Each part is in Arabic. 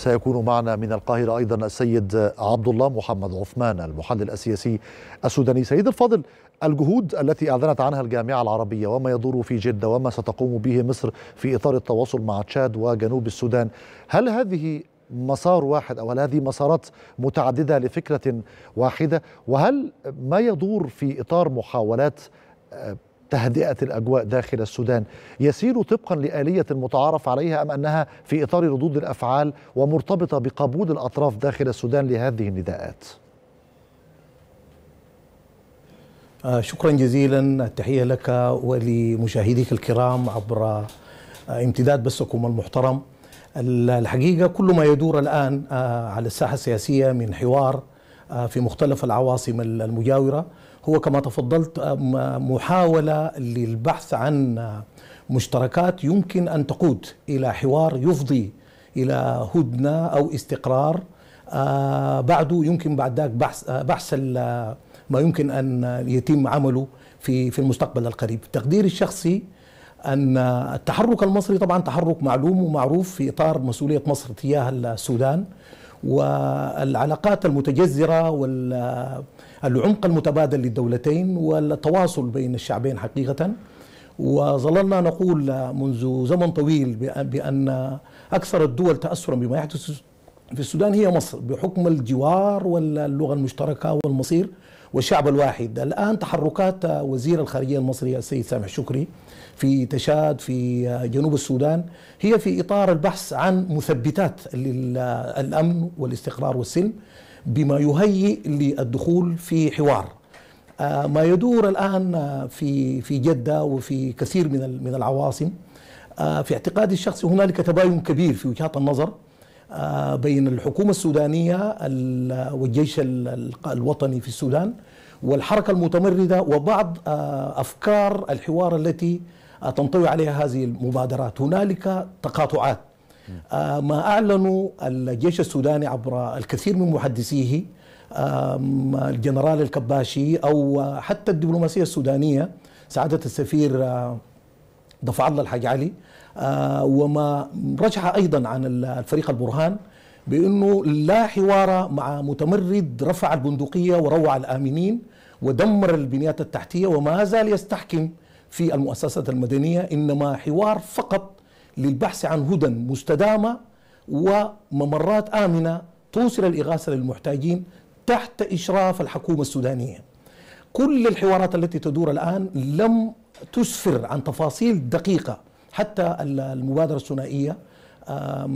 سيكون معنا من القاهرة أيضا السيد عبد الله محمد عثمان المحلل السياسي السوداني سيد الفاضل الجهود التي أعلنت عنها الجامعة العربية وما يدور في جدة وما ستقوم به مصر في إطار التواصل مع تشاد وجنوب السودان هل هذه مسار واحد أو هل هذه مسارات متعددة لفكرة واحدة وهل ما يدور في إطار محاولات تهدئة الأجواء داخل السودان يسير طبقا لآلية متعارف عليها أم أنها في إطار ردود الأفعال ومرتبطة بقبول الأطراف داخل السودان لهذه النداءات آه، شكرا جزيلا التحية لك ولمشاهديك الكرام عبر آه، امتداد بثكم المحترم الحقيقة كل ما يدور الآن آه، على الساحة السياسية من حوار آه، في مختلف العواصم المجاورة هو كما تفضلت آه، محاولة للبحث عن آه، مشتركات يمكن أن تقود إلى حوار يفضي إلى هدنة أو استقرار بعده يمكن بعد ذاك بحث, بحث ما يمكن أن يتم عمله في في المستقبل القريب تقدير الشخصي أن التحرك المصري طبعا تحرك معلوم ومعروف في إطار مسؤولية مصر تجاه السودان والعلاقات المتجذرة والعمق المتبادل للدولتين والتواصل بين الشعبين حقيقة وظللنا نقول منذ زمن طويل بأن أكثر الدول تأثرا بما يحدث في السودان هي مصر بحكم الجوار واللغة المشتركة والمصير والشعب الواحد الآن تحركات وزير الخارجية المصري السيد سامح شكري في تشاد في جنوب السودان هي في إطار البحث عن مثبتات للأمن والاستقرار والسلم بما يهيئ للدخول في حوار آه، ما يدور الآن في في جدة وفي كثير من من العواصم آه، في اعتقادي الشخصي هنالك تباين كبير في وجهات النظر آه، بين الحكومة السودانية والجيش الوطني في السودان والحركة المتمردة وبعض آه، أفكار الحوار التي آه، تنطوي عليها هذه المبادرات هنالك تقاطعات ما أعلنوا الجيش السوداني عبر الكثير من محدثيه الجنرال الكباشي أو حتى الدبلوماسية السودانية سعادة السفير دفع الله الحاج علي آه، وما رجع ايضا عن الفريق البرهان بانه لا حوار مع متمرد رفع البندقيه وروع الامنين ودمر البنيات التحتيه وما زال يستحكم في المؤسسات المدنيه انما حوار فقط للبحث عن هدى مستدامه وممرات امنه توصل الاغاثه للمحتاجين تحت اشراف الحكومه السودانيه. كل الحوارات التي تدور الان لم تسفر عن تفاصيل دقيقة حتى المبادرة الثنائية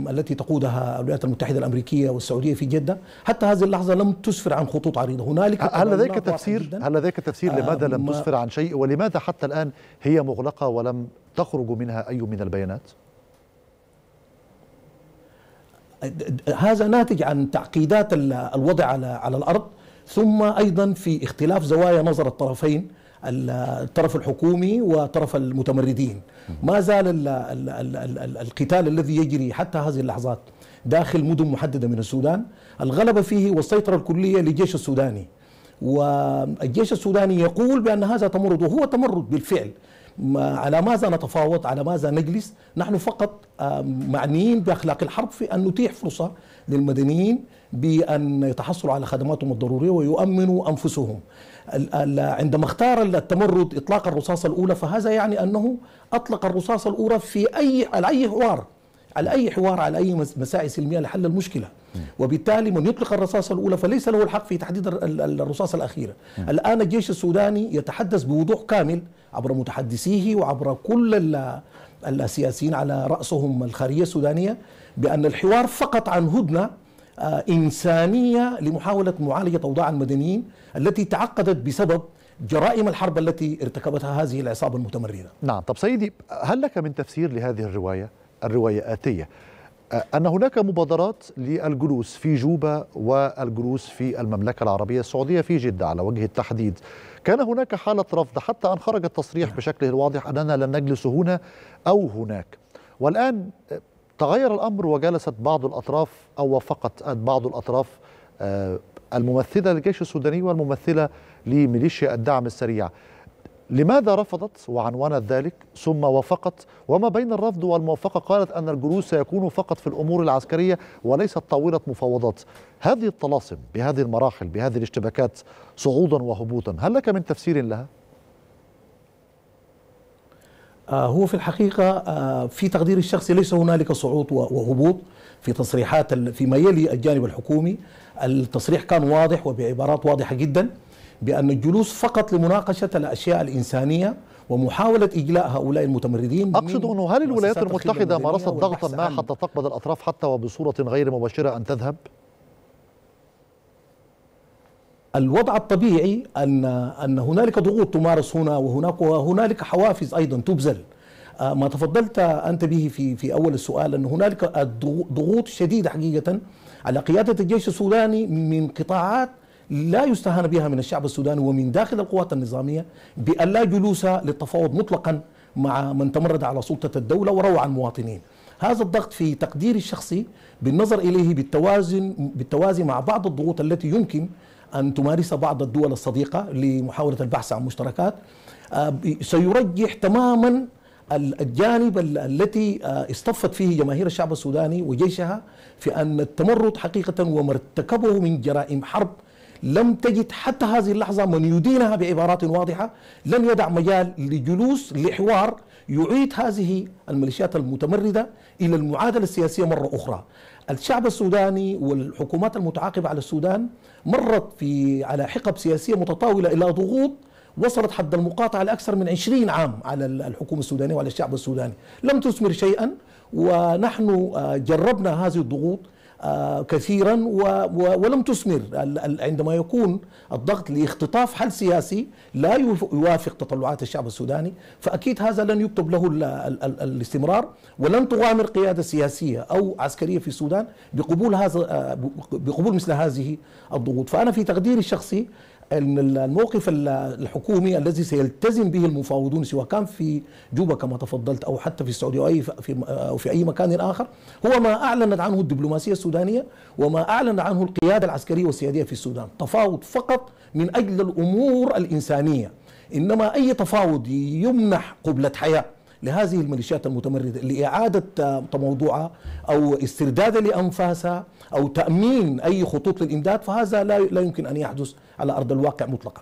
التي تقودها الولايات المتحدة الأمريكية والسعودية في جدة حتى هذه اللحظة لم تسفر عن خطوط عريضة هنالك هل لديك تفسير هل لديك تفسير لماذا لم تسفر عن شيء ولماذا حتى الآن هي مغلقة ولم تخرج منها أي من البيانات هذا ناتج عن تعقيدات الوضع على على الأرض ثم أيضا في اختلاف زوايا نظر الطرفين الطرف الحكومي وطرف المتمردين ما زال الـ الـ الـ ال ال القتال الذي يجري حتى هذه اللحظات داخل مدن محددة من السودان الغلبة فيه والسيطرة الكلية للجيش السوداني والجيش السوداني يقول بأن هذا تمرد وهو تمرد بالفعل على ماذا نتفاوض على ماذا نجلس نحن فقط آه، معنيين بأخلاق الحرب في أن نتيح فرصة للمدنيين بأن يتحصلوا على خدماتهم الضرورية ويؤمنوا أنفسهم عندما اختار التمرد إطلاق الرصاصة الأولى فهذا يعني أنه أطلق الرصاصة الأولى في أي على أي حوار على أي حوار على أي مساعي سلمية لحل المشكلة وبالتالي من يطلق الرصاصة الأولى فليس له الحق في تحديد الرصاصة الأخيرة الآن الجيش السوداني يتحدث بوضوح كامل عبر متحدثيه وعبر كل السياسيين على رأسهم الخارجية السودانية بأن الحوار فقط عن هدنة آه، إنسانية لمحاولة معالجة أوضاع المدنيين التي تعقدت بسبب جرائم الحرب التي ارتكبتها هذه العصابة المتمردة نعم طب سيدي هل لك من تفسير لهذه الرواية الرواية آتية أن هناك مبادرات للجلوس في جوبا والجلوس في المملكة العربية السعودية في جدة على وجه التحديد كان هناك حالة رفض حتى أن خرج التصريح نعم. بشكله الواضح أننا لن نجلس هنا أو هناك والآن تغير الأمر وجلست بعض الأطراف أو وافقت بعض الأطراف الممثلة للجيش السوداني والممثلة لميليشيا الدعم السريع لماذا رفضت وعنونت ذلك ثم وافقت وما بين الرفض والموافقة قالت أن الجلوس سيكون فقط في الأمور العسكرية وليست طاولة مفاوضات هذه الطلاسم بهذه المراحل بهذه الاشتباكات صعودا وهبوطا هل لك من تفسير لها؟ آه، هو في الحقيقة آه، في تقديري الشخصي ليس هنالك صعود وهبوط في تصريحات فيما يلي الجانب الحكومي التصريح كان واضح وبعبارات واضحة جدا بأن الجلوس فقط لمناقشة الأشياء الإنسانية ومحاولة إجلاء هؤلاء المتمردين أقصد أنه هل الولايات المتحدة مارست ضغطا ما حتى تقبض الأطراف حتى وبصورة غير مباشرة أن تذهب؟ الوضع الطبيعي أن أن هنالك ضغوط تمارس هنا وهناك وهنالك حوافز أيضا تبذل آه، ما تفضلت أنت به في في أول السؤال أن هنالك ضغوط شديدة حقيقة على قيادة الجيش السوداني من قطاعات لا يستهان بها من الشعب السوداني ومن داخل القوات النظامية بأن لا جلوس للتفاوض مطلقا مع من تمرد على سلطة الدولة وروع المواطنين. هذا الضغط في تقديري الشخصي بالنظر إليه بالتوازن بالتوازي مع بعض الضغوط التي يمكن أن تمارسها بعض الدول الصديقة لمحاولة البحث عن مشتركات آه، سيرجح تماما الجانب التي آه، اصطفت فيه جماهير الشعب السوداني وجيشها في أن التمرد حقيقة وما ارتكبه من جرائم حرب لم تجد حتى هذه اللحظة من يدينها بعبارات واضحة لم يدع مجال لجلوس لحوار يعيد هذه الميليشيات المتمردة إلى المعادلة السياسية مرة أخرى الشعب السوداني والحكومات المتعاقبة على السودان مرت في على حقب سياسية متطاولة إلى ضغوط وصلت حد المقاطعة لأكثر من 20 عام على الحكومة السودانية وعلى الشعب السوداني لم تثمر شيئا ونحن آه، جربنا هذه الضغوط آه، كثيرا ولم تثمر عندما يكون الضغط لاختطاف حل سياسي لا يوافق تطلعات الشعب السوداني فأكيد هذا لن يكتب له الاستمرار ولن تغامر قيادة سياسية أو عسكرية في السودان بقبول هذا آه، بقبول مثل هذه الضغوط فأنا في تقديري الشخصي ان الموقف الحكومي الذي سيلتزم به المفاوضون سواء كان في جوبا كما تفضلت او حتى في السعوديه او اي في او في اي مكان اخر هو ما اعلنت عنه الدبلوماسيه السودانيه وما اعلن عنه القياده العسكريه والسياديه في السودان، تفاوض فقط من اجل الامور الانسانيه، انما اي تفاوض يمنح قبله حياه لهذه الميليشيات المتمرده لاعاده موضوعها او استردادها لانفاسها او تامين اي خطوط للامداد فهذا لا لا يمكن ان يحدث على ارض الواقع مطلقا